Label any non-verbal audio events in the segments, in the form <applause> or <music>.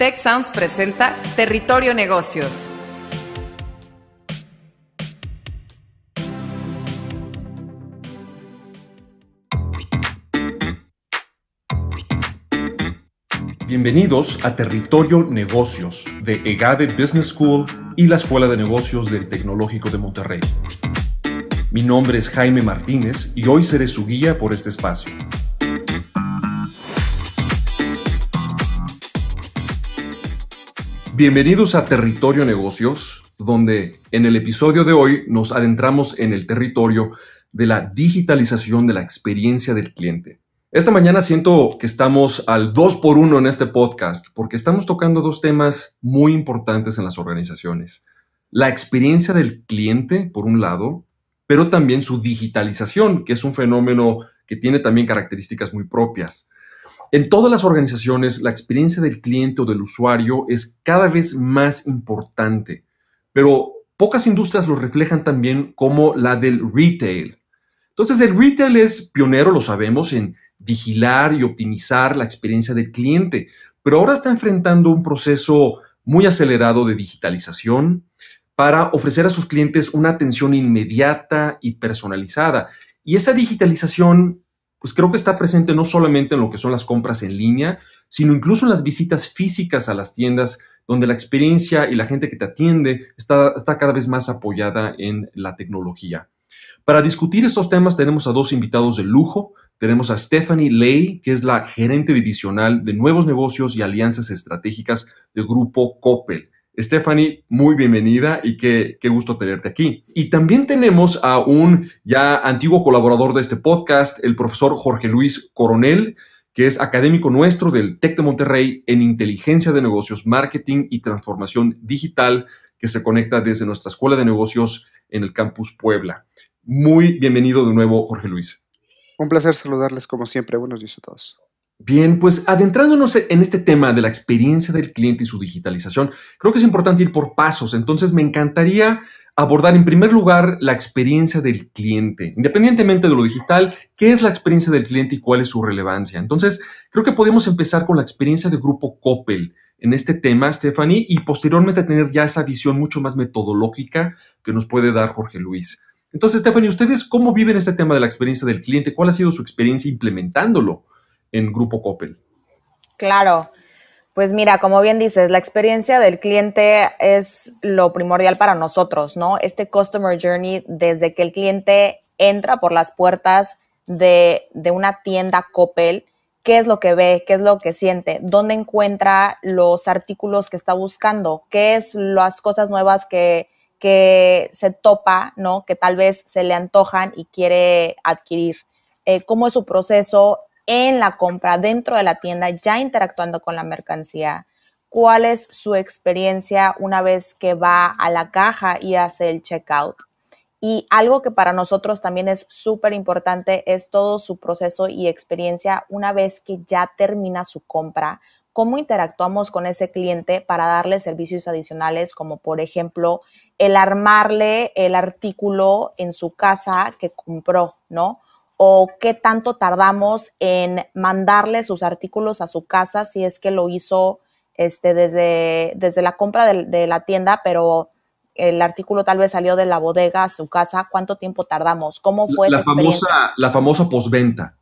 TechSounds presenta Territorio Negocios. Bienvenidos a Territorio Negocios de EGADE Business School y la Escuela de Negocios del Tecnológico de Monterrey. Mi nombre es Jaime Martínez y hoy seré su guía por este espacio. Bienvenidos a Territorio Negocios, donde en el episodio de hoy nos adentramos en el territorio de la digitalización de la experiencia del cliente. Esta mañana siento que estamos al 2 por uno en este podcast porque estamos tocando dos temas muy importantes en las organizaciones. La experiencia del cliente, por un lado, pero también su digitalización, que es un fenómeno que tiene también características muy propias. En todas las organizaciones, la experiencia del cliente o del usuario es cada vez más importante, pero pocas industrias lo reflejan también como la del retail. Entonces, el retail es pionero, lo sabemos, en vigilar y optimizar la experiencia del cliente, pero ahora está enfrentando un proceso muy acelerado de digitalización para ofrecer a sus clientes una atención inmediata y personalizada. Y esa digitalización pues creo que está presente no solamente en lo que son las compras en línea, sino incluso en las visitas físicas a las tiendas, donde la experiencia y la gente que te atiende está, cada vez más apoyada en la tecnología. Para discutir estos temas tenemos a dos invitados de lujo. Tenemos a Stephanie Ley, que es la gerente divisional de nuevos negocios y alianzas estratégicas del grupo Coppel. Stephanie, muy bienvenida y qué, qué, gusto tenerte aquí. Y también tenemos a un ya antiguo colaborador de este podcast, el profesor Jorge Luis Coronel, que es académico nuestro del TEC de Monterrey en inteligencia de negocios, marketing y transformación digital, que se conecta desde nuestra Escuela de Negocios en el Campus Puebla. Muy bienvenido de nuevo, Jorge Luis. Un placer saludarles como siempre. Buenos días a todos. Bien, pues adentrándonos en este tema de la experiencia del cliente y su digitalización, creo que es importante ir por pasos. Entonces, me encantaría abordar en primer lugar la experiencia del cliente. Independientemente de lo digital, ¿qué es la experiencia del cliente y cuál es su relevancia? Entonces, creo que podemos empezar con la experiencia de grupo Coppel en este tema, Stephanie, y posteriormente tener ya esa visión mucho más metodológica que nos puede dar Jorge Luis. Entonces, Stephanie, ¿ustedes cómo viven este tema de la experiencia del cliente? ¿Cuál ha sido su experiencia implementándolo? en Grupo Coppel? Claro. Pues mira, como bien dices, la experiencia del cliente es lo primordial para nosotros, ¿no? Este customer journey desde que el cliente entra por las puertas de, una tienda Coppel, qué es lo que ve, qué es lo que siente, dónde encuentra los artículos que está buscando, qué es las cosas nuevas que, se topa, ¿no? Que tal vez se le antojan y quiere adquirir. Eh, ¿Cómo es su proceso en la compra dentro de la tienda, ya interactuando con la mercancía. ¿Cuál es su experiencia una vez que va a la caja y hace el checkout? Y algo que para nosotros también es súper importante es todo su proceso y experiencia una vez que ya termina su compra. Cómo interactuamos con ese cliente para darle servicios adicionales, como por ejemplo el armarle el artículo en su casa que compró, ¿no? o qué tanto tardamos en mandarle sus artículos a su casa si es que lo hizo este, desde, desde la compra de, la tienda, pero el artículo tal vez salió de la bodega a su casa, ¿cuánto tiempo tardamos? ¿Cómo fue la, famosa La famosa posventa.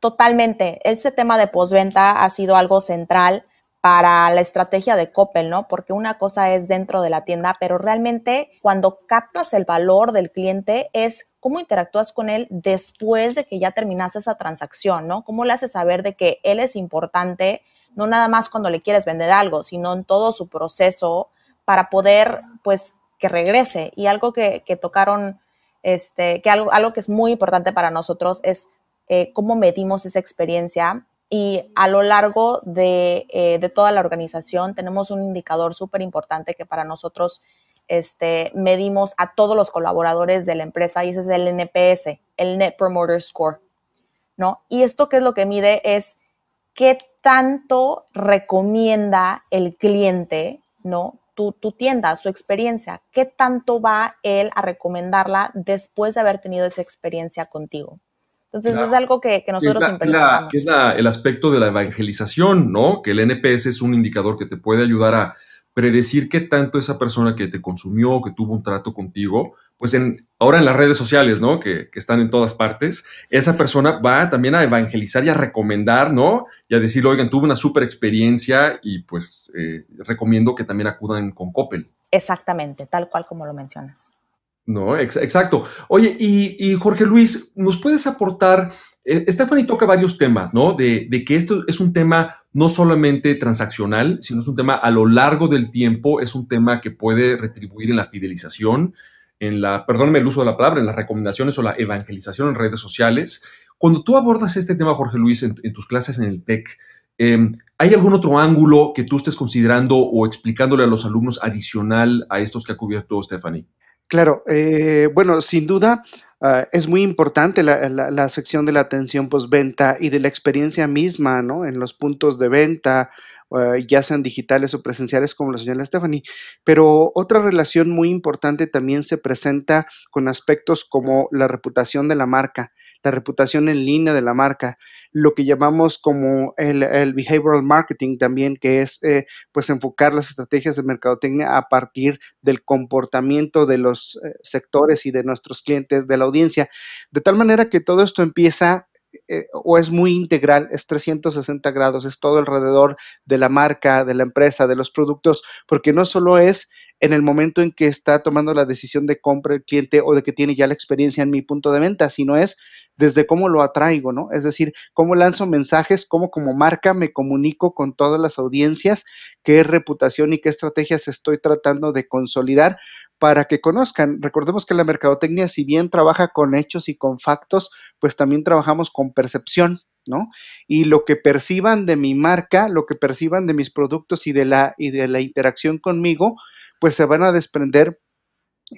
Totalmente. Ese tema de posventa ha sido algo central para la estrategia de Coppel, ¿no? Porque una cosa es dentro de la tienda, pero realmente cuando captas el valor del cliente es ¿cómo interactúas con él después de que ya terminaste esa transacción, ¿no? ¿Cómo le haces saber de que él es importante, no nada más cuando le quieres vender algo, sino en todo su proceso para poder, pues, que regrese? Y algo que, tocaron, este, que algo, algo que es muy importante para nosotros es eh, cómo medimos esa experiencia. Y a lo largo de, eh, de toda la organización tenemos un indicador súper importante que para nosotros este, medimos a todos los colaboradores de la empresa y ese es el NPS, el Net Promoter Score, ¿no? Y esto que es lo que mide es qué tanto recomienda el cliente, ¿no? Tu, tu, tienda, su experiencia, qué tanto va él a recomendarla después de haber tenido esa experiencia contigo. Entonces es algo que, que nosotros es es el aspecto de la evangelización, ¿no? Que el NPS es un indicador que te puede ayudar a predecir qué tanto esa persona que te consumió, que tuvo un trato contigo, pues ahora en las redes sociales, ¿no? Que, están en todas partes, esa persona va también a evangelizar y a recomendar, ¿no? Y a decir, oigan, tuve una súper experiencia y pues eh, recomiendo que también acudan con Coppel. Exactamente, tal cual como lo mencionas. No, exacto. Oye, y, Jorge Luis, ¿nos puedes aportar? Eh, Stephanie toca varios temas, ¿no? De, que esto es un tema no solamente transaccional, sino es un tema a lo largo del tiempo, es un tema que puede retribuir en la fidelización, en la, perdóname el uso de la palabra, en las recomendaciones o la evangelización en redes sociales. Cuando tú abordas este tema, Jorge Luis, en, tus clases en el TEC, em, ¿Hay algún otro ángulo que tú estés considerando o explicándole a los alumnos adicional a estos que ha cubierto Stephanie? Claro, eh, bueno, sin duda ah, es muy importante la, sección de la atención postventa y de la experiencia misma, ¿no? En los puntos de venta, ah, ya sean digitales o presenciales, como lo señala Stephanie. Pero otra relación muy importante también se presenta con aspectos como la reputación de la marca, la reputación en línea de la marca, lo que llamamos como el, behavioral marketing también, que es eh, pues enfocar las estrategias de mercadotecnia a partir del comportamiento de los eh, sectores y de nuestros clientes de la audiencia. De tal manera que todo esto empieza eh, o es muy integral, es 360 grados, es todo alrededor de la marca, de la empresa, de los productos, porque no solo es en el momento en que está tomando la decisión de compra el cliente o de que tiene ya la experiencia en mi punto de venta, sino es desde cómo lo atraigo, ¿no? Es decir, cómo lanzo mensajes, cómo como marca me comunico con todas las audiencias, qué reputación y qué estrategias estoy tratando de consolidar, para que conozcan. Recordemos que la mercadotecnia, si bien trabaja con hechos y con factos, pues también trabajamos con percepción, ¿no? Y lo que perciban de mi marca, lo que perciban de mis productos y de la, y de la interacción conmigo, pues se van a desprender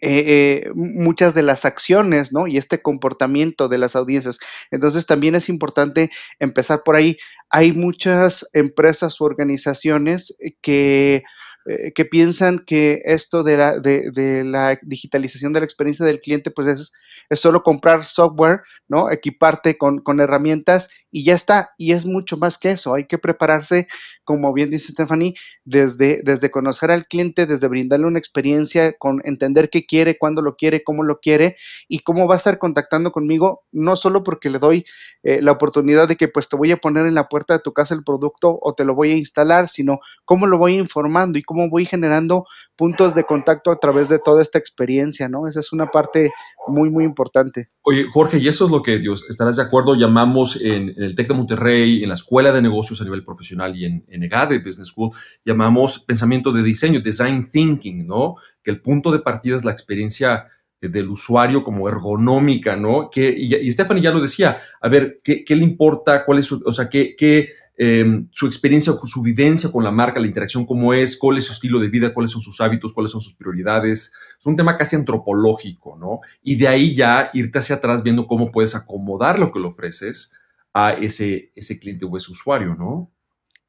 eh, eh, muchas de las acciones, ¿no? Y este comportamiento de las audiencias. Entonces también es importante empezar por ahí. Hay muchas empresas u organizaciones eh, que eh, que piensan que esto de la, de, la, digitalización de la experiencia del cliente, pues es, es solo comprar software, ¿no? Equiparte con, herramientas y ya está. Y es mucho más que eso. Hay que prepararse, como bien dice Stephanie, desde, desde conocer al cliente, desde brindarle una experiencia, con entender qué quiere, cuándo lo quiere, cómo lo quiere y cómo va a estar contactando conmigo, no solo porque le doy eh, la oportunidad de que pues te voy a poner en la puerta de tu casa el producto o te lo voy a instalar, sino cómo lo voy informando y cómo cómo voy generando puntos de contacto a través de toda esta experiencia, ¿no? Esa es una parte muy, muy importante. Oye, Jorge, y eso es lo que, Dios, estarás de acuerdo, llamamos en, el TEC de Monterrey, en la Escuela de Negocios a nivel profesional y en, en EGADE Business School, llamamos pensamiento de diseño, design thinking, ¿no? Que el punto de partida es la experiencia eh, del usuario como ergonómica, ¿no? Que, y, Stephanie ya lo decía, a ver, ¿qué, le importa? ¿Cuál es o sea, qué, qué Em, su experiencia, su vivencia con la marca, la interacción, cómo es, cuál es su estilo de vida, cuáles son sus hábitos, cuáles son sus prioridades. Es un tema casi antropológico, ¿no? Y de ahí ya irte hacia atrás viendo cómo puedes acomodar lo que le ofreces a ese, cliente o ese usuario, ¿no?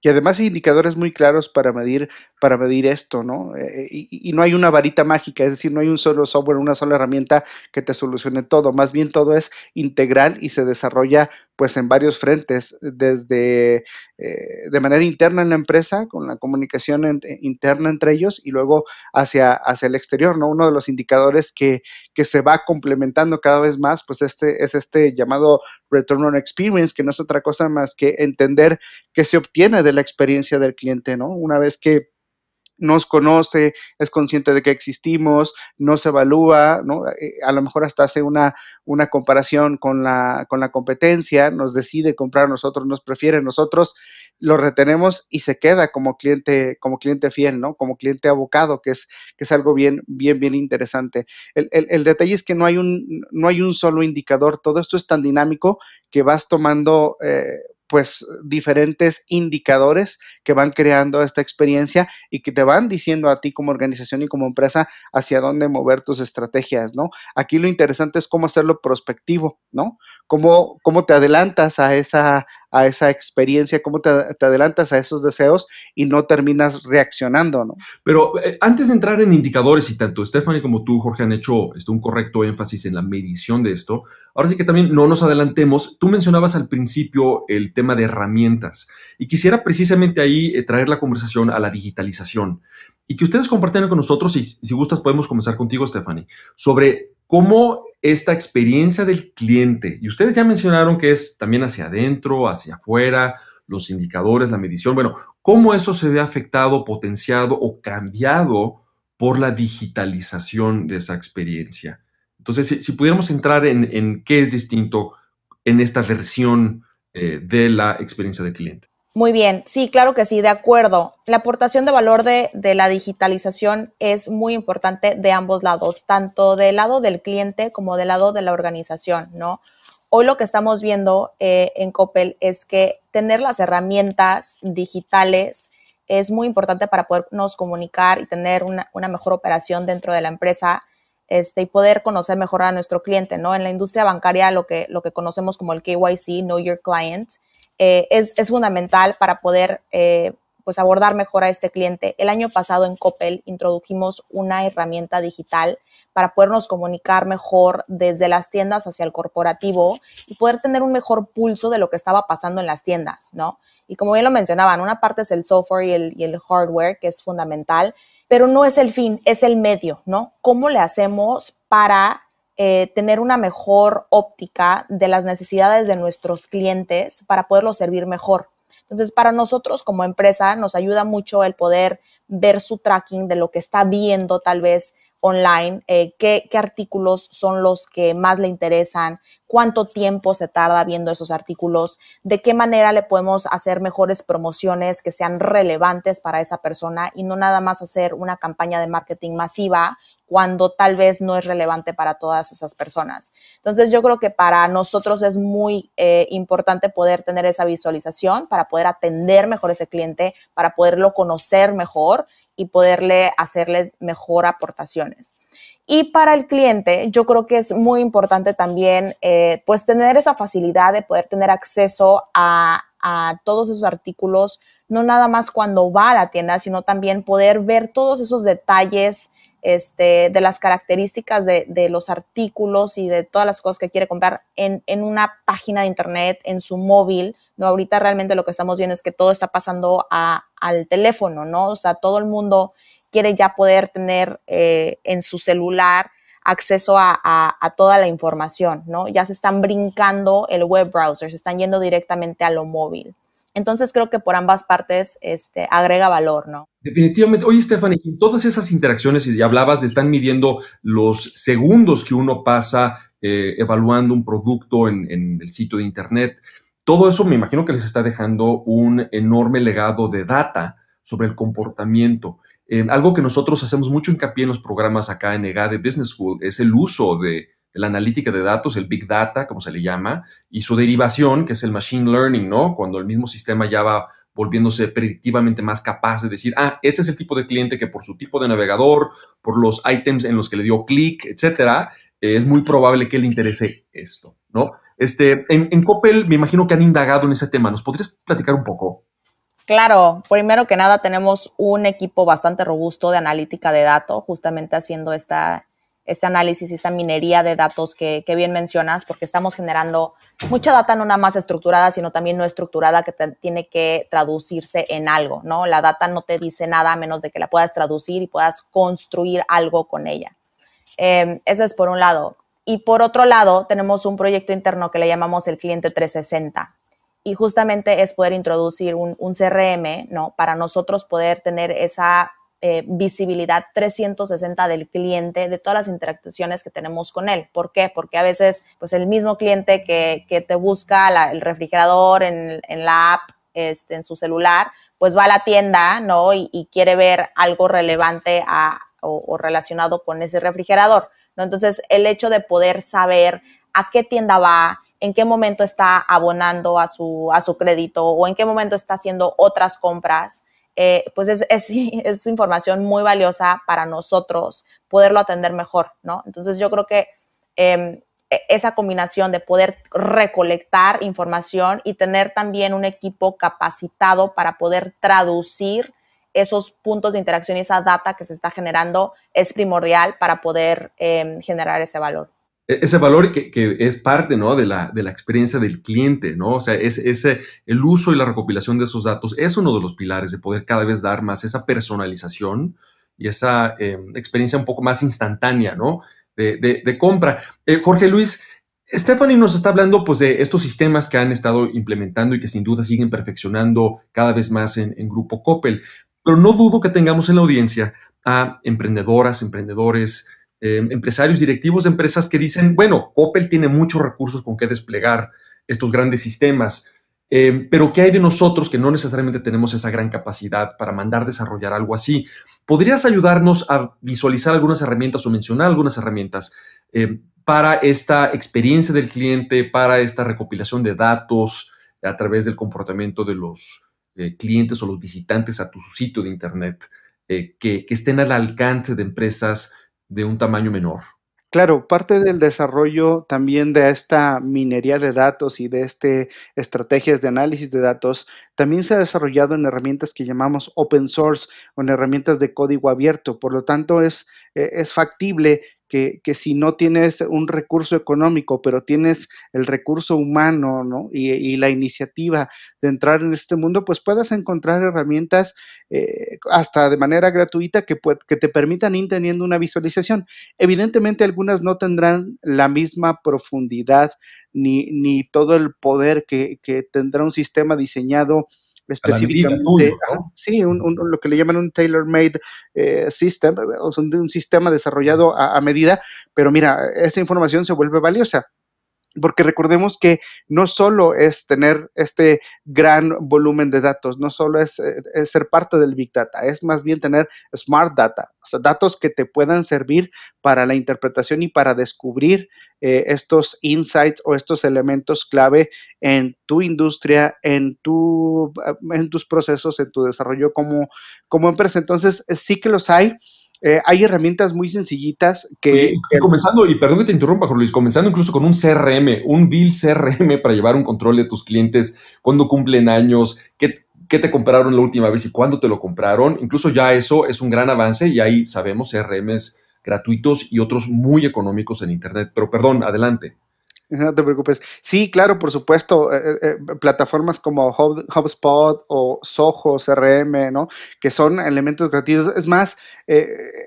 y además hay indicadores muy claros para medir para medir esto, ¿no? Eh, eh, y, y, no hay una varita mágica, es decir, no hay un solo software, una sola herramienta que te solucione todo, más bien todo es integral y se desarrolla pues en varios frentes, desde eh, de manera interna en la empresa, con la comunicación eh, interna entre ellos y luego hacia, hacia el exterior, ¿no? Uno de los indicadores que, que se va complementando cada vez más, pues este es este llamado Return on Experience, que no es otra cosa más que entender qué se obtiene de la experiencia del cliente, ¿no? Una vez que nos conoce, es consciente de que existimos, nos evalúa, ¿no? Eh, a lo mejor hasta hace una, una comparación con la, con la competencia, nos decide comprar nosotros, nos prefiere nosotros, lo retenemos y se queda como cliente, como cliente fiel, ¿no? Como cliente abocado, que es, que es algo bien, bien, bien interesante. El, detalle es que no hay, un, no hay un solo indicador, todo esto es tan dinámico que vas tomando... Eh, pues diferentes indicadores que van creando esta experiencia y que te van diciendo a ti como organización y como empresa hacia dónde mover tus estrategias, ¿no? Aquí lo interesante es cómo hacerlo prospectivo, ¿no? Cómo, cómo te adelantas a esa, a esa experiencia, cómo te, adelantas a esos deseos y no terminas reaccionando, ¿no? Pero eh, antes de entrar en indicadores, y tanto Stephanie como tú, Jorge, han hecho este, un correcto énfasis en la medición de esto, ahora sí que también no nos adelantemos. Tú mencionabas al principio el tema de herramientas y quisiera precisamente ahí eh, traer la conversación a la digitalización y que ustedes compartan con nosotros, y si gustas podemos comenzar contigo, Stephanie, sobre cómo esta experiencia del cliente, y ustedes ya mencionaron que es también hacia adentro, hacia afuera, los indicadores, la medición, bueno, cómo eso se ve afectado, potenciado o cambiado por la digitalización de esa experiencia. Entonces, si, pudiéramos entrar en, qué es distinto en esta versión eh, de la experiencia del cliente. Muy bien, sí, claro que sí, de acuerdo. La aportación de valor de, la digitalización es muy importante de ambos lados, tanto del lado del cliente como del lado de la organización, ¿no? Hoy lo que estamos viendo eh, en Coppel es que tener las herramientas digitales es muy importante para podernos comunicar y tener una, mejor operación dentro de la empresa este, y poder conocer mejor a nuestro cliente, ¿no? En la industria bancaria lo que, lo que conocemos como el KYC, Know Your Client, eh, es, fundamental para poder eh, pues abordar mejor a este cliente. El año pasado en Coppel introdujimos una herramienta digital para podernos comunicar mejor desde las tiendas hacia el corporativo y poder tener un mejor pulso de lo que estaba pasando en las tiendas, ¿no? Y como bien lo mencionaban, una parte es el software y el, y el hardware, que es fundamental, pero no es el fin, es el medio, ¿no? ¿Cómo le hacemos para eh, tener una mejor óptica de las necesidades de nuestros clientes para poderlos servir mejor. Entonces, para nosotros como empresa nos ayuda mucho el poder ver su tracking de lo que está viendo tal vez online, eh, qué, qué, artículos son los que más le interesan, cuánto tiempo se tarda viendo esos artículos, de qué manera le podemos hacer mejores promociones que sean relevantes para esa persona y no nada más hacer una campaña de marketing masiva cuando tal vez no es relevante para todas esas personas. Entonces yo creo que para nosotros es muy eh, importante poder tener esa visualización para poder atender mejor a ese cliente, para poderlo conocer mejor y poderle hacerles mejor aportaciones. Y para el cliente, yo creo que es muy importante también, eh, pues, tener esa facilidad de poder tener acceso a, todos esos artículos, no nada más cuando va a la tienda, sino también poder ver todos esos detalles este, de las características de, los artículos y de todas las cosas que quiere comprar en, una página de internet, en su móvil, no, ahorita realmente lo que estamos viendo es que todo está pasando al teléfono, ¿no? O sea, todo el mundo quiere ya poder tener eh, en su celular acceso a, toda la información, ¿no? Ya se están brincando el web browser, se están yendo directamente a lo móvil. Entonces creo que por ambas partes este, agrega valor, ¿no? Definitivamente. Oye, Stephanie, todas esas interacciones, y hablabas de están midiendo los segundos que uno pasa eh, evaluando un producto en, el sitio de internet, todo eso me imagino que les está dejando un enorme legado de data sobre el comportamiento. Eh, algo que nosotros hacemos mucho hincapié en los programas acá en de Business School es el uso de, la analítica de datos, el Big Data, como se le llama, y su derivación, que es el Machine Learning, ¿no? Cuando el mismo sistema ya va volviéndose predictivamente más capaz de decir, ah, este es el tipo de cliente que por su tipo de navegador, por los ítems en los que le dio clic, etcétera, eh, es muy probable que le interese esto, ¿no? Este, en, me imagino que han indagado en ese tema. ¿Nos podrías platicar un poco? Claro, primero que nada tenemos un equipo bastante robusto de analítica de datos, justamente haciendo esta, este análisis, esta minería de datos que, bien mencionas, porque estamos generando mucha data no nada más estructurada, sino también no estructurada que tiene que traducirse en algo, ¿no? La data no te dice nada a menos de que la puedas traducir y puedas construir algo con ella. Eh, eso es por un lado. Y por otro lado, tenemos un proyecto interno que le llamamos el cliente 360. Y justamente es poder introducir un, CRM, ¿no? Para nosotros poder tener esa eh, visibilidad 360 del cliente, de todas las interacciones que tenemos con él. ¿Por qué? Porque a veces, pues el mismo cliente que, te busca el refrigerador en, la app, este, en su celular, pues va a la tienda, ¿no? Y, quiere ver algo relevante o relacionado con ese refrigerador. Entonces, el hecho de poder saber a qué tienda va, en qué momento está abonando a su, a su crédito o en qué momento está haciendo otras compras, eh, pues <laughs> es, información muy valiosa para nosotros poderlo atender mejor, ¿no? Entonces, yo creo que... Em, e, esa combinación de poder recolectar información y tener también un equipo capacitado para poder traducir esos puntos de interacción y esa data que se está generando es primordial para poder em, generar ese valor. E-, ese valor que, que es parte ¿no? de, la, de, la, experiencia del cliente, ¿no? O sea, es, ese el uso y la recopilación de esos datos es uno de los pilares de poder cada vez dar más esa personalización y esa em, experiencia un poco más instantánea, ¿no? De, compra. Eh, Jorge Luis, Stephanie nos está hablando pues, de estos sistemas que han estado implementando y que sin duda siguen perfeccionando cada vez más en, en Grupo Coppel, pero no dudo que tengamos en la audiencia a emprendedoras, emprendedores, em, empresarios, directivos de empresas que dicen, bueno, Opel tiene muchos recursos con que desplegar estos grandes sistemas, em, pero ¿qué hay de nosotros que no necesariamente tenemos esa gran capacidad para mandar desarrollar algo así? ¿Podrías ayudarnos a visualizar algunas herramientas o mencionar algunas herramientas em, para esta experiencia del cliente, para esta recopilación de datos a través del comportamiento de los eh, clientes o los visitantes a tu sitio de Internet eh, que, estén al alcance de empresas de un tamaño menor. Claro, parte del desarrollo también de esta minería de datos y de este estrategias de análisis de datos también se ha desarrollado en herramientas que llamamos open source o en herramientas de código abierto. Por lo tanto, es, eh, es factible que, si no tienes un recurso económico, pero tienes el recurso humano ¿no? y, la iniciativa de entrar en este mundo, pues puedas encontrar herramientas eh, hasta de manera gratuita que, que te permitan ir teniendo una visualización. Evidentemente algunas no tendrán la misma profundidad ni, ni todo el poder que tendrá un sistema diseñado específicamente, sí, lo que le llaman un tailor-made eh, system, eh, o un, sistema desarrollado a medida, pero mira, esa información se vuelve valiosa porque recordemos que no solo es tener este gran volumen de datos, no solo eh, es, ser parte del Big Data, es más bien tener Smart Data, o sea, datos que te puedan servir para la interpretación y para descubrir eh, estos insights o estos elementos clave en tu industria, en, tu, eh, en tus procesos, en tu desarrollo como, como empresa. Entonces, sí que los hay eh, hay herramientas muy sencillitas que, em, Comenzando, y perdón que te interrumpa, Jorge comenzando incluso con un CRM, un bill CRM para llevar un control de tus clientes, cuándo cumplen años, qué, qué te compraron la última vez y cuándo te lo compraron. Incluso ya eso es un gran avance y ahí sabemos CRMs gratuitos y otros muy económicos en Internet. Pero perdón, adelante. No te preocupes. Sí, claro, por supuesto, eh, eh, eh, plataformas como HubSpot o Soho, CRM, ¿no? Que son elementos gratuitos. Es más,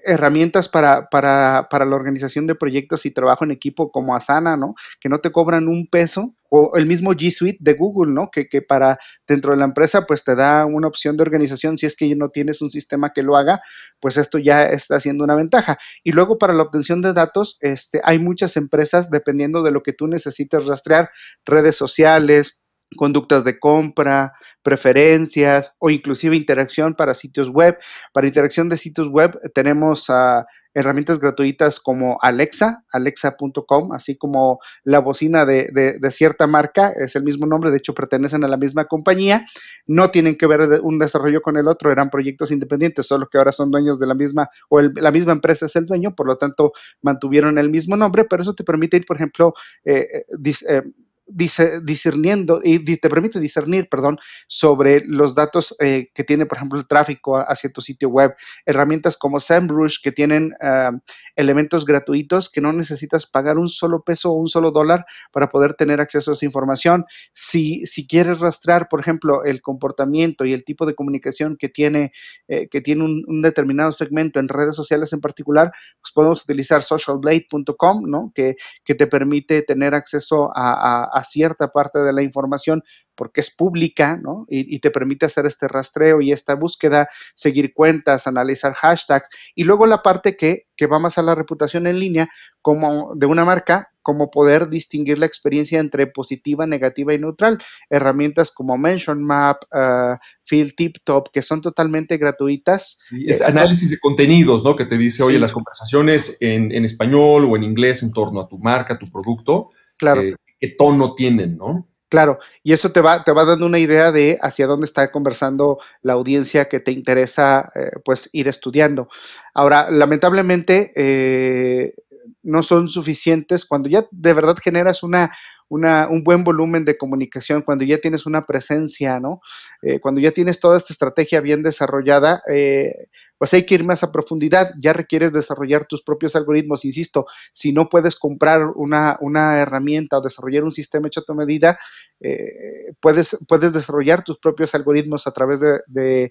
herramientas para, para, para la organización de proyectos y trabajo en equipo como Asana, ¿no? Que no te cobran un peso o el mismo G Suite de Google, ¿no? Que, que, para dentro de la empresa, pues te da una opción de organización. Si es que no tienes un sistema que lo haga, pues esto ya está siendo una ventaja. Y luego para la obtención de datos, este, hay muchas empresas, dependiendo de lo que tú necesites rastrear, redes sociales, conductas de compra, preferencias o inclusive interacción para sitios web. Para interacción de sitios web tenemos ah, herramientas gratuitas como Alexa, alexa.com, así como la bocina de, de, cierta marca, es el mismo nombre, de hecho pertenecen a la misma compañía, no tienen que ver un desarrollo con el otro, eran proyectos independientes, solo que ahora son dueños de la misma o la misma empresa es el dueño, por lo tanto mantuvieron el mismo nombre, pero eso te permite ir, por ejemplo, eh, eh, eh, dice, discerniendo y te permite discernir, perdón, sobre los datos eh, que tiene, por ejemplo, el tráfico hacia tu sitio web, herramientas como SEMrush que tienen ah, elementos gratuitos que no necesitas pagar un solo peso o un solo dólar para poder tener acceso a esa información. Si, si quieres rastrear, por ejemplo, el comportamiento y el tipo de comunicación que tiene, eh, que tiene un, determinado segmento en redes sociales en particular, pues podemos utilizar socialblade.com, ¿no? Que, que te permite tener acceso a a cierta parte de la información porque es pública, ¿no? Y, te permite hacer este rastreo y esta búsqueda, seguir cuentas, analizar hashtags. Y luego la parte que, que va más a la reputación en línea como de una marca, como poder distinguir la experiencia entre positiva, negativa y neutral. Herramientas como Mention Map, eh, Field Tip Top, que son totalmente gratuitas. Eh, es análisis de contenidos, ¿no? Que te dice, oye, las conversaciones en, en, español o en inglés en torno a tu marca, tu producto. Claro. Eh, tono tienen, ¿no? Claro, y eso te va, te va dando una idea de hacia dónde está conversando la audiencia que te interesa eh, pues ir estudiando. Ahora, lamentablemente eh, no son suficientes cuando ya de verdad generas una, un buen volumen de comunicación, cuando ya tienes una presencia, ¿no? Eh, cuando ya tienes toda esta estrategia bien desarrollada, pues hay que ir más a profundidad, ya requieres desarrollar tus propios algoritmos, insisto, si no puedes comprar una, una herramienta o desarrollar un sistema hecho a tu medida, eh, puedes, puedes desarrollar tus propios algoritmos a través de,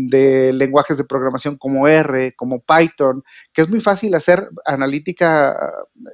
de, lenguajes de programación como R, como Python, que es muy fácil hacer analítica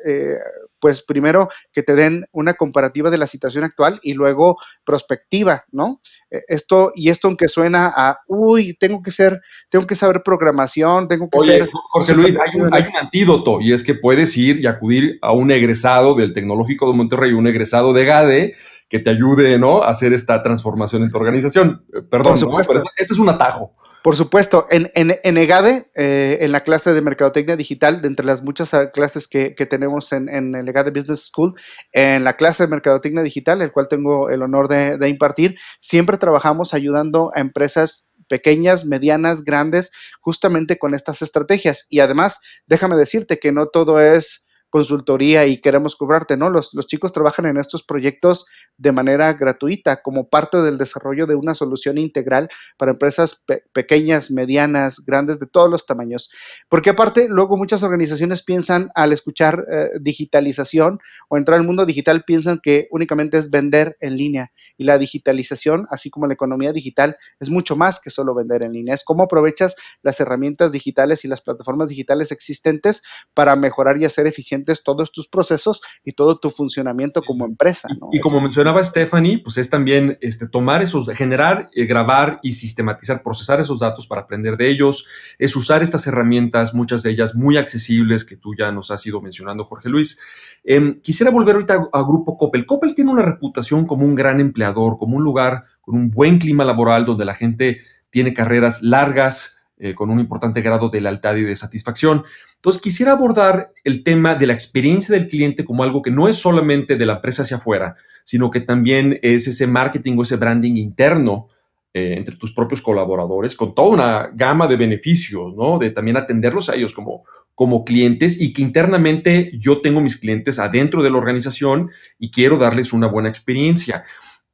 eh, pues primero que te den una comparativa de la situación actual y luego prospectiva, ¿no? Eh, esto, y esto aunque suena a, uy, tengo que ser, tengo que saber programación, tengo que Oye, Jorge Luis, hay un, <laughs> antídoto y es que puedes ir y acudir a un egresado del Tecnológico de Monterrey, un egresado de GADE, que te ayude, ¿no? A hacer esta transformación en tu organización. Eh, perdón, Pero es un atajo. Por supuesto, en, en, en EGADE, eh, en la clase de Mercadotecnia Digital, de entre las muchas ah, clases que, tenemos en, en, el EGADE Business School, en la clase de Mercadotecnia Digital, el cual tengo el honor de, impartir, siempre trabajamos ayudando a empresas pequeñas, medianas, grandes, justamente con estas estrategias. Y además, déjame decirte que no todo es consultoría y queremos cobrarte, ¿no? Los, los chicos trabajan en estos proyectos de manera gratuita como parte del desarrollo de una solución integral para empresas pequeñas, medianas, grandes, de todos los tamaños. Porque aparte, luego muchas organizaciones piensan al escuchar eh, digitalización o entrar al mundo digital, piensan que únicamente es vender en línea. Y la digitalización, así como la economía digital, es mucho más que solo vender en línea. Es cómo aprovechas las herramientas digitales y las plataformas digitales existentes para mejorar y hacer eficientes todos tus procesos y todo tu funcionamiento como empresa. Y, como mencioné mencionaba Stephanie, pues es también este, tomar esos, generar, eh, grabar y sistematizar, procesar esos datos para aprender de ellos, es usar estas herramientas, muchas de ellas muy accesibles que tú ya nos has ido mencionando, Jorge Luis. Em, quisiera volver ahorita a, a Grupo Coppel. Coppel tiene una reputación como un gran empleador, como un lugar con un buen clima laboral donde la gente tiene carreras largas, eh, con un importante grado de lealtad y de satisfacción. Entonces, quisiera abordar el tema de la experiencia del cliente como algo que no es solamente de la empresa hacia afuera, sino que también es ese marketing o ese branding interno eh, entre tus propios colaboradores, con toda una gama de beneficios, ¿no? De también atenderlos a ellos como, como clientes y que internamente yo tengo mis clientes adentro de la organización y quiero darles una buena experiencia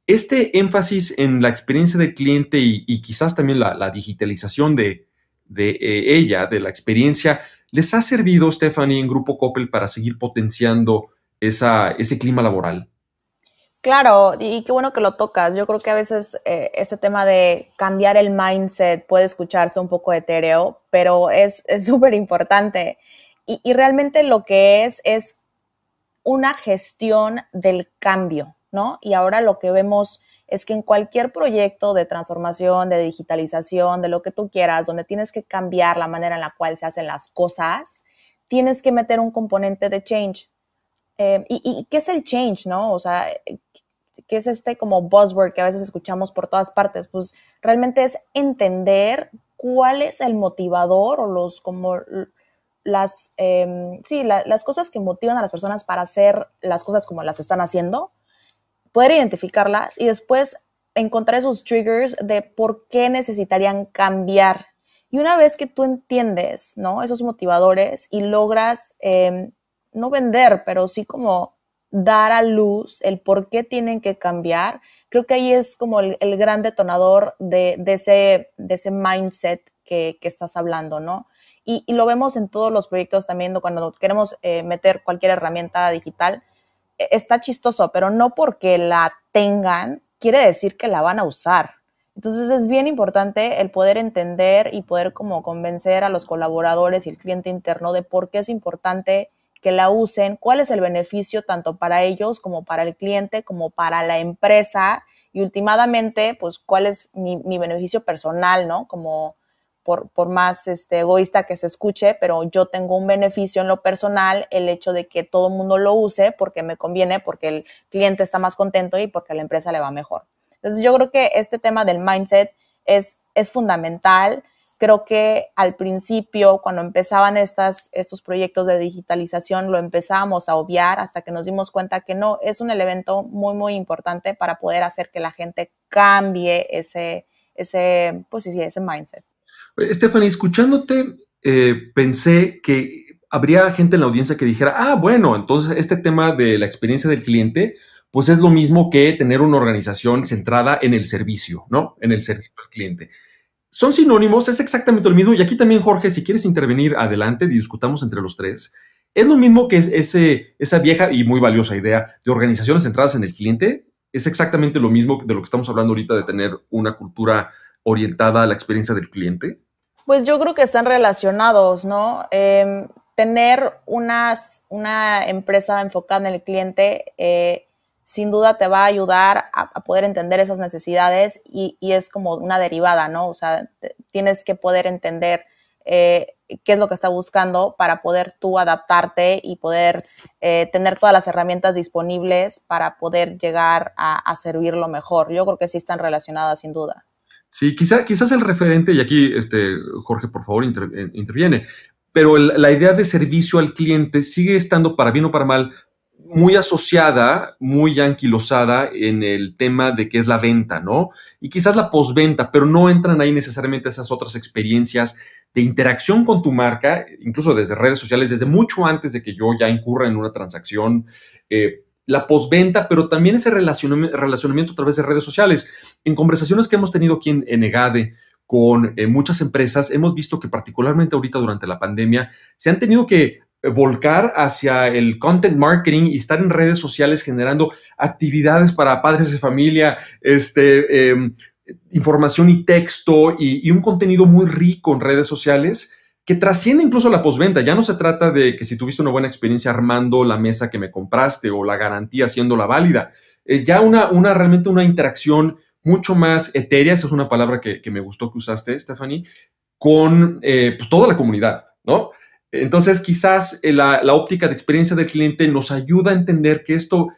este énfasis en la experiencia del cliente y, quizás también la digitalización de, de eh, ella, de la experiencia, ¿les ha servido, Stephanie, en Grupo Coppel para seguir potenciando esa, ese clima laboral? Claro, y qué bueno que lo tocas. Yo creo que a veces eh, este tema de cambiar el mindset puede escucharse un poco etéreo, pero es <laughs> súper importante. Y, y, realmente lo que es es una gestión del cambio, ¿no? Y ahora lo que vemos es que en cualquier proyecto de transformación, de digitalización, de lo que tú quieras, donde tienes que cambiar la manera en la cual se hacen las cosas, tienes que meter un componente de change. Eh, y, qué es el change, no? O sea, qué es este como buzzword que a veces escuchamos por todas partes? Pues realmente es entender cuál es el motivador o los como las, em, sí, las cosas que motivan a las personas para hacer las cosas como las están haciendo poder identificarlas y después encontrar esos triggers de por qué necesitarían cambiar. Y una vez que tú entiendes, ¿no? Esos motivadores y logras em, no vender, pero sí como dar a luz el por qué tienen que cambiar, creo que ahí es como el, gran detonador de, ese, mindset que, estás hablando, ¿no? Y, lo vemos en todos los proyectos también cuando queremos eh, meter cualquier herramienta digital está chistoso, pero no porque la tengan quiere decir que la van a usar. Entonces es bien importante el poder entender y poder como convencer a los colaboradores y el cliente interno de por qué es importante que la usen, cuál es el beneficio tanto para ellos como para el cliente, como para la empresa y últimamente, pues cuál es mi, mi beneficio personal, ¿no? Como por, por más este, egoísta que se escuche, pero yo tengo un beneficio en lo personal, el hecho de que todo el mundo lo use porque me conviene, porque el cliente está más contento y porque a la empresa le va mejor. Entonces yo creo que este tema del mindset es, es fundamental. Creo que al principio, cuando empezaban estas, estos proyectos de digitalización, lo empezábamos a obviar hasta que nos dimos cuenta que no, es un elemento muy, muy importante para poder hacer que la gente cambie ese, ese, pues sí, ese mindset. Stephanie, escuchándote, eh, pensé que habría gente en la audiencia que dijera, ah, bueno, entonces este tema de la experiencia del cliente, pues es lo mismo que tener una organización centrada en el servicio, ¿no? En el servicio al cliente. Son sinónimos, es exactamente lo mismo. Y aquí también, Jorge, si quieres intervenir, adelante, discutamos entre los tres. Es lo mismo que es ese, esa vieja y muy valiosa idea de organizaciones centradas en el cliente. Es exactamente lo mismo de lo que estamos hablando ahorita de tener una cultura orientada a la experiencia del cliente. Pues yo creo que están relacionados, ¿no? Em, tener unas, una empresa enfocada en el cliente eh, sin duda te va a ayudar a, poder entender esas necesidades y, y, es como una derivada, ¿no? O sea, tienes que poder entender eh, qué es lo que está buscando para poder tú adaptarte y poder eh, tener todas las herramientas disponibles para poder llegar a, a servirlo mejor. Yo creo que sí están relacionadas sin duda. Sí, quizás el referente, y aquí, este, Jorge, por favor, eh, interviene, pero la idea de servicio al cliente sigue estando, para bien o para mal, muy asociada, muy anquilosada en el tema de qué es la venta, ¿no? Y quizás la postventa, pero no entran ahí necesariamente esas otras experiencias de interacción con tu marca, incluso desde redes sociales, desde mucho antes de que yo ya incurra en una transacción. Eh, la postventa, pero también ese relacionamiento, a través de redes sociales. En conversaciones que hemos tenido aquí en, EGADE con eh, muchas empresas, hemos visto que particularmente ahorita durante la pandemia se han tenido que eh, volcar hacia el content marketing y estar en redes sociales generando actividades para padres de familia, este, em, información y texto y, un contenido muy rico en redes sociales que trasciende incluso la posventa. Ya no se trata de que si tuviste una buena experiencia armando la mesa que me compraste o la garantía haciéndola válida. Es eh, ya una, una realmente una interacción mucho más etérea, esa es una palabra que, me gustó que usaste, Stephanie, con eh, pues, toda la comunidad, ¿no? Entonces, quizás eh, la, óptica de experiencia del cliente nos ayuda a entender que esto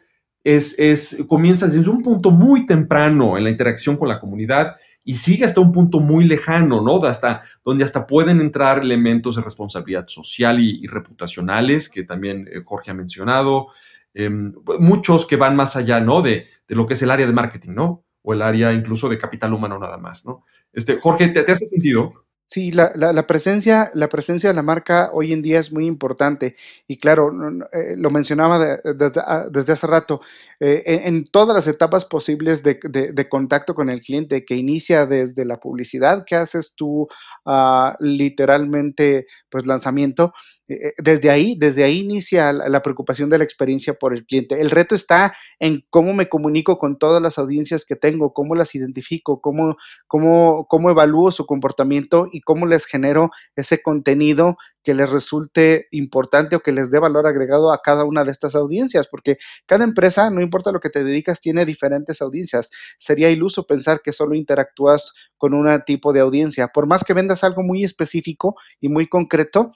es, es, comienza desde un punto muy temprano en la interacción con la comunidad y sigue hasta un punto muy lejano, ¿no? hasta, donde hasta pueden entrar elementos de responsabilidad social y, reputacionales, que también eh, Jorge ha mencionado, em, muchos que van más allá, ¿no? De, lo que es el área de marketing, ¿no? O el área incluso de capital humano nada más, ¿no? Este, Jorge, ¿te, te hace sentido? Sí, la, la, presencia, la presencia de la marca hoy en día es muy importante y claro, eh, lo mencionaba eh, ah, desde hace rato, eh, e, en, todas las etapas posibles de, contacto con el cliente, que inicia desde la publicidad que haces tú, ah, literalmente, pues lanzamiento, eh, eh, desde ahí, desde ahí inicia la preocupación de la experiencia por el cliente. El reto está en cómo me comunico con todas las audiencias que tengo, cómo las identifico, cómo, cómo, cómo evalúo su comportamiento y cómo les genero ese contenido que les resulte importante o que les dé valor agregado a cada una de estas audiencias, porque cada empresa, no importa lo que te dedicas, tiene diferentes audiencias. Sería iluso pensar que solo interactúas con un tipo de audiencia. Por más que vendas algo muy específico y muy concreto,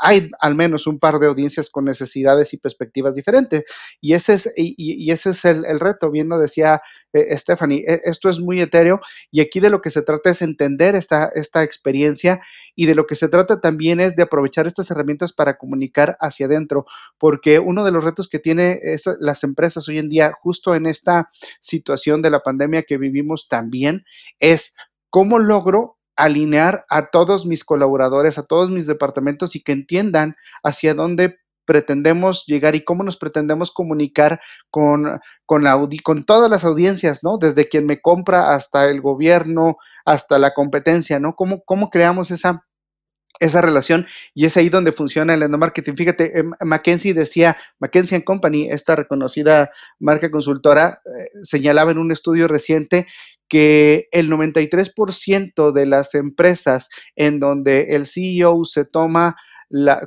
hay al menos un par de audiencias con necesidades y perspectivas diferentes. Y ese es, y, ese es el, reto, bien lo decía eh, Stephanie, e, esto es muy etéreo y aquí de lo que se trata es entender esta, esta experiencia y de lo que se trata también es de aprovechar echar estas herramientas para comunicar hacia adentro, porque uno de los retos que tiene las empresas hoy en día, justo en esta situación de la pandemia que vivimos también, es cómo logro alinear a todos mis colaboradores, a todos mis departamentos y que entiendan hacia dónde pretendemos llegar y cómo nos pretendemos comunicar con, con, audi con todas las audiencias, ¿no? Desde quien me compra hasta el gobierno, hasta la competencia, ¿no? ¿Cómo, cómo creamos esa esa relación y es ahí donde funciona el endomarketing. Fíjate, eh, Mackenzie decía, Mackenzie Company, esta reconocida marca consultora, eh, señalaba en un estudio reciente que el 93% de las empresas en donde el CEO se toma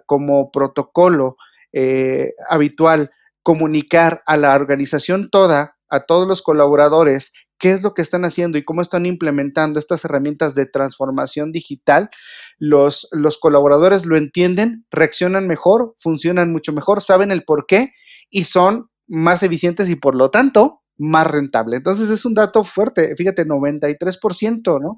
como protocolo eh, habitual comunicar a la organización toda, a todos los colaboradores, qué es lo que están haciendo y cómo están implementando estas herramientas de transformación digital, los, los colaboradores lo entienden, reaccionan mejor, funcionan mucho mejor, saben el por qué y son más eficientes y por lo tanto más rentable. Entonces es un dato fuerte, fíjate, 93%, ¿no?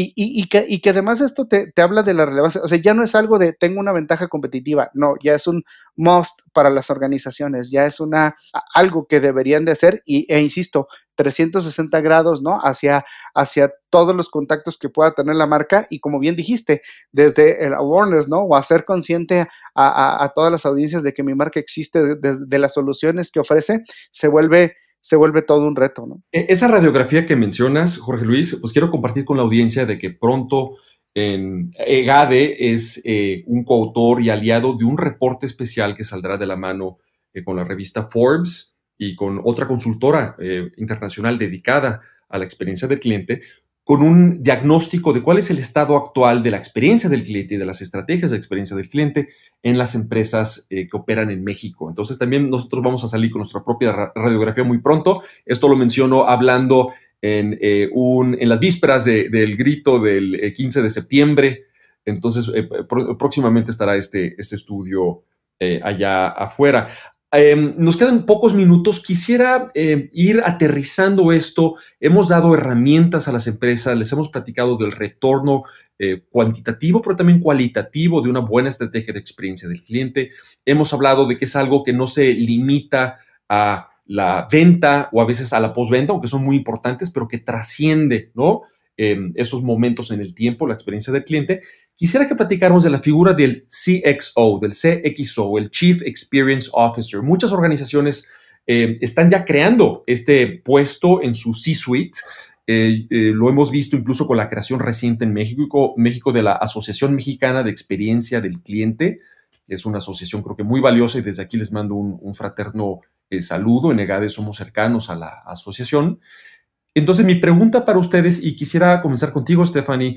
Y, y, que, y que, además esto te, habla de la relevancia, o sea, ya no es algo de tengo una ventaja competitiva, no, ya es un must para las organizaciones, ya es una, algo que deberían de hacer y, e insisto, 360 grados, ¿no? Hacia, hacia todos los contactos que pueda tener la marca y como bien dijiste, desde el awareness, ¿no? O hacer consciente a, todas las audiencias de que mi marca existe, de, de las soluciones que ofrece, se vuelve se vuelve todo un reto, ¿no? E, esa radiografía que mencionas, Jorge Luis, pues quiero compartir con la audiencia de que pronto en EGADE es eh, un coautor y aliado de un reporte especial que saldrá de la mano eh, con la revista Forbes y con otra consultora eh, internacional dedicada a la experiencia del cliente con un diagnóstico de cuál es el estado actual de la experiencia del cliente y de las estrategias de experiencia del cliente en las empresas eh, que operan en México. Entonces también nosotros vamos a salir con nuestra propia radiografía muy pronto. Esto lo menciono hablando en, eh, un, en las vísperas del grito del 15 eh, de septiembre. Entonces próximamente estará este, este estudio allá afuera. Em, nos quedan pocos minutos. Quisiera em, ir aterrizando esto. Hemos dado herramientas a las empresas, les hemos platicado del retorno eh, cuantitativo, pero también cualitativo de una buena estrategia de experiencia del cliente. Hemos hablado de que es algo que no se limita a la venta o a veces a la postventa, aunque son muy importantes, pero que trasciende, ¿no? Em, esos momentos en el tiempo, la experiencia del cliente. Quisiera que platicáramos de la figura del CXO, del CXO, el Chief Experience Officer. Muchas organizaciones eh, están ya creando este puesto en su C-suite. Eh, eh, lo hemos visto incluso con la creación reciente en México, de la Asociación Mexicana de Experiencia del Cliente. que Es una asociación creo que muy valiosa y desde aquí les mando un, un fraterno saludo. En EGADE somos cercanos a la asociación. Entonces, mi pregunta para ustedes, y quisiera comenzar contigo, Stephanie,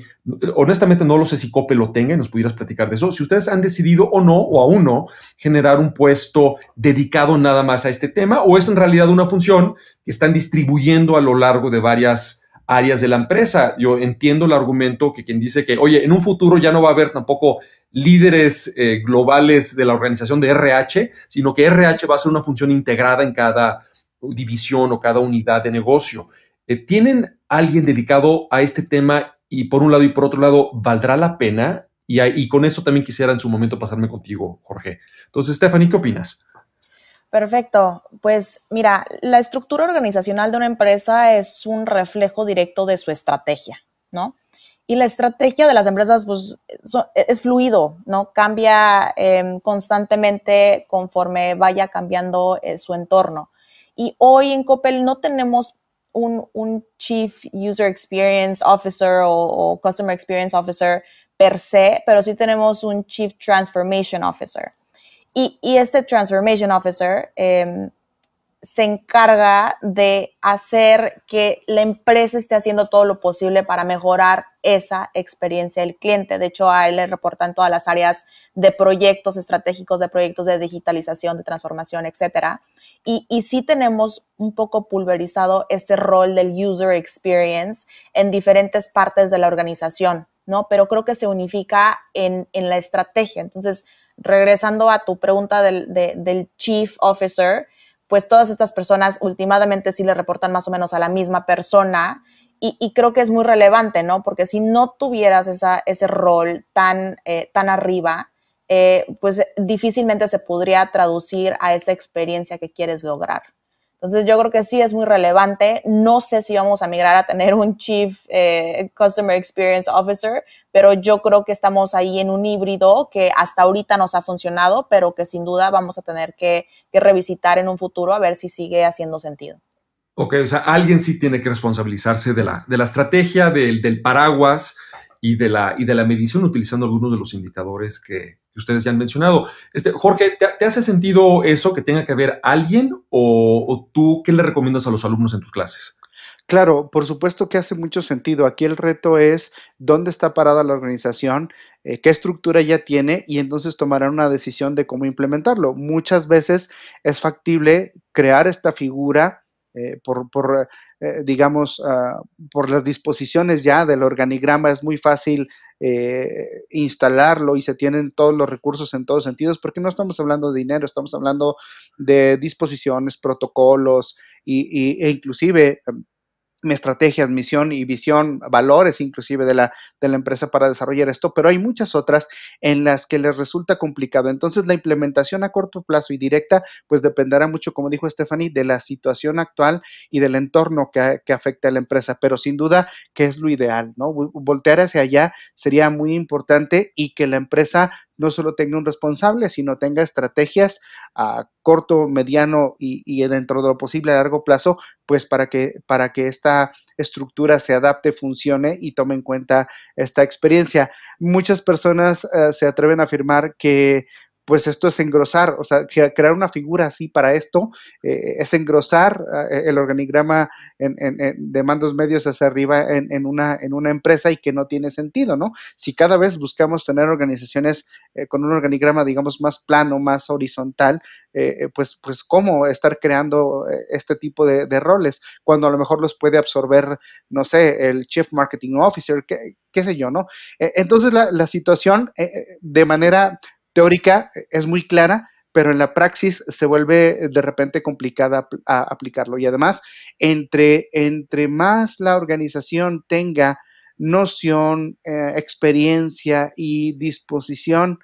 honestamente no lo sé si COPE lo tenga y nos pudieras platicar de eso, si ustedes han decidido o no, o aún no, generar un puesto dedicado nada más a este tema, o es en realidad una función que están distribuyendo a lo largo de varias áreas de la empresa. Yo entiendo el argumento que quien dice que, oye, en un futuro ya no va a haber tampoco líderes eh, globales de la organización de RH, sino que RH va a ser una función integrada en cada división o cada unidad de negocio. Eh, ¿Tienen alguien dedicado a este tema y por un lado y por otro lado, ¿valdrá la pena? Y, y con eso también quisiera en su momento pasarme contigo, Jorge. Entonces, Stephanie, ¿qué opinas? Perfecto. Pues mira, la estructura organizacional de una empresa es un reflejo directo de su estrategia, ¿no? Y la estrategia de las empresas pues, e, es fluido, ¿no? Cambia em, constantemente conforme vaya cambiando eh, su entorno. Y hoy en Coppel no tenemos un, Chief User Experience Officer o, Customer Experience Officer per se, pero sí tenemos un Chief Transformation Officer. Y, y este Transformation Officer em, se encarga de hacer que la empresa esté haciendo todo lo posible para mejorar esa experiencia del cliente. De hecho, a él le reportan todas las áreas de proyectos estratégicos, de proyectos de digitalización, de transformación, etcétera. Y, sí tenemos un poco pulverizado este rol del user experience en diferentes partes de la organización, ¿no? Pero creo que se unifica en, la estrategia. Entonces, regresando a tu pregunta del, chief officer, pues todas estas personas últimamente sí le reportan más o menos a la misma persona y, creo que es muy relevante, ¿no? Porque si no tuvieras ese rol tan, eh, tan arriba, eh, pues eh, difícilmente se podría traducir a esa experiencia que quieres lograr. Entonces yo creo que sí es muy relevante. No sé si vamos a migrar a tener un Chief eh, Customer Experience Officer, pero yo creo que estamos ahí en un híbrido que hasta ahorita nos ha funcionado, pero que sin duda vamos a tener que, revisitar en un futuro a ver si sigue haciendo sentido. Ok, o sea, alguien sí tiene que responsabilizarse de la, de la estrategia, del, del paraguas, y de la, y de la medición utilizando algunos de los indicadores que, ustedes ya han mencionado. Este, Jorge, ¿te, hace sentido eso que tenga que haber alguien o, tú qué le recomiendas a los alumnos en tus clases? Claro, por supuesto que hace mucho sentido. Aquí el reto es dónde está parada la organización, eh, qué estructura ya tiene y entonces tomarán una decisión de cómo implementarlo. Muchas veces es factible crear esta figura eh, por, por eh, digamos, ah, por las disposiciones ya del organigrama, es muy fácil eh, instalarlo y se tienen todos los recursos en todos sentidos, porque no estamos hablando de dinero, estamos hablando de disposiciones, protocolos y, y, e inclusive em, mi estrategia, misión y visión, valores inclusive de la, de la empresa para desarrollar esto, pero hay muchas otras en las que les resulta complicado. Entonces, la implementación a corto plazo y directa, pues dependerá mucho, como dijo Stephanie, de la situación actual y del entorno que, que afecta a la empresa, pero sin duda que es lo ideal, ¿no? Voltear hacia allá sería muy importante y que la empresa no solo tenga un responsable, sino tenga estrategias a corto, mediano y, dentro de lo posible a largo plazo, pues para que, para que esta estructura se adapte, funcione y tome en cuenta esta experiencia. Muchas personas eh, se atreven a afirmar que pues esto es engrosar, o sea, crear una figura así para esto eh, es engrosar ah, e, el organigrama en, de mandos medios hacia arriba en, una, en una empresa y que no tiene sentido, ¿no? Si cada vez buscamos tener organizaciones eh, con un organigrama, digamos, más plano, más horizontal, eh, pues, pues cómo estar creando este tipo de, roles cuando a lo mejor los puede absorber, no sé, el Chief Marketing Officer, qué, qué sé yo, ¿no? E, entonces la, la situación de manera teórica e-, es muy clara, pero en la praxis se vuelve eh, de repente complicada a aplicarlo. Y además, entre, entre más la organización tenga noción, eh, experiencia y disposición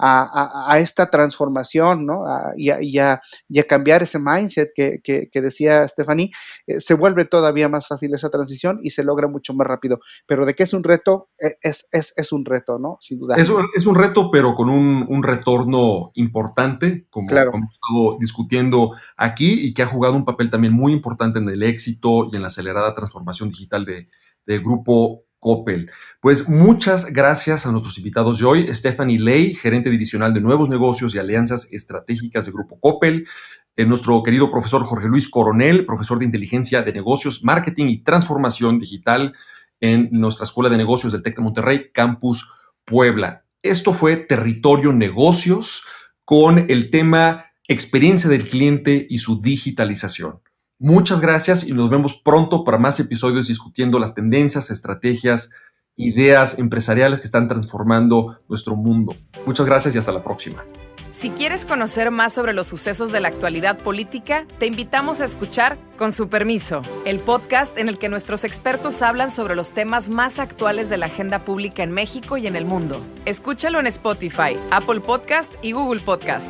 a, esta transformación, ¿no? y, a, cambiar ese mindset que, decía Stephanie, eh, se vuelve todavía más fácil esa transición y se logra mucho más rápido. Pero de qué es un reto, eh, es, un reto, ¿no? Sin duda. Es un, es un reto, pero con un, retorno importante, como, claro. hemos estado discutiendo aquí, y que ha jugado un papel también muy importante en el éxito y en la acelerada transformación digital de, del grupo Coppel. Pues muchas gracias a nuestros invitados de hoy, Stephanie Ley, gerente divisional de nuevos negocios y alianzas estratégicas de Grupo Coppel, eh, nuestro querido profesor Jorge Luis Coronel, profesor de inteligencia de negocios, marketing y transformación digital en nuestra Escuela de Negocios del TEC de Monterrey, Campus Puebla. Esto fue Territorio Negocios con el tema experiencia del cliente y su digitalización. Muchas gracias y nos vemos pronto para más episodios discutiendo las tendencias, estrategias, ideas empresariales que están transformando nuestro mundo. Muchas gracias y hasta la próxima. Si quieres conocer más sobre los sucesos de la actualidad política, te invitamos a escuchar Con su permiso, el podcast en el que nuestros expertos hablan sobre los temas más actuales de la agenda pública en México y en el mundo. Escúchalo en Spotify, Apple Podcast y Google Podcast.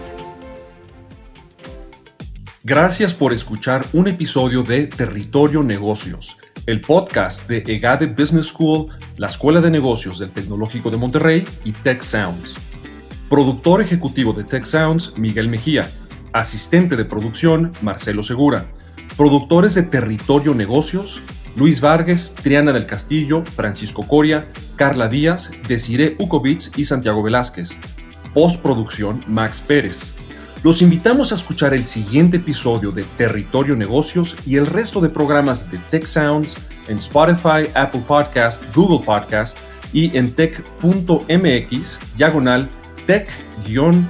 Gracias por escuchar un episodio de Territorio Negocios, el podcast de EGADE Business School, la Escuela de Negocios del Tecnológico de Monterrey y Tech Sounds. Productor ejecutivo de Tech Sounds, Miguel Mejía. Asistente de producción, Marcelo Segura. Productores de Territorio Negocios, Luis Vargas, Triana del Castillo, Francisco Coria, Carla Díaz, Desiree Ukovic y Santiago Velázquez. Postproducción, Max Pérez. Los invitamos a escuchar el siguiente episodio de Territorio Negocios y el resto de programas de Tech Sounds en Spotify, Apple Podcast, Google Podcast y en tech.mx diagonal tech-sounds.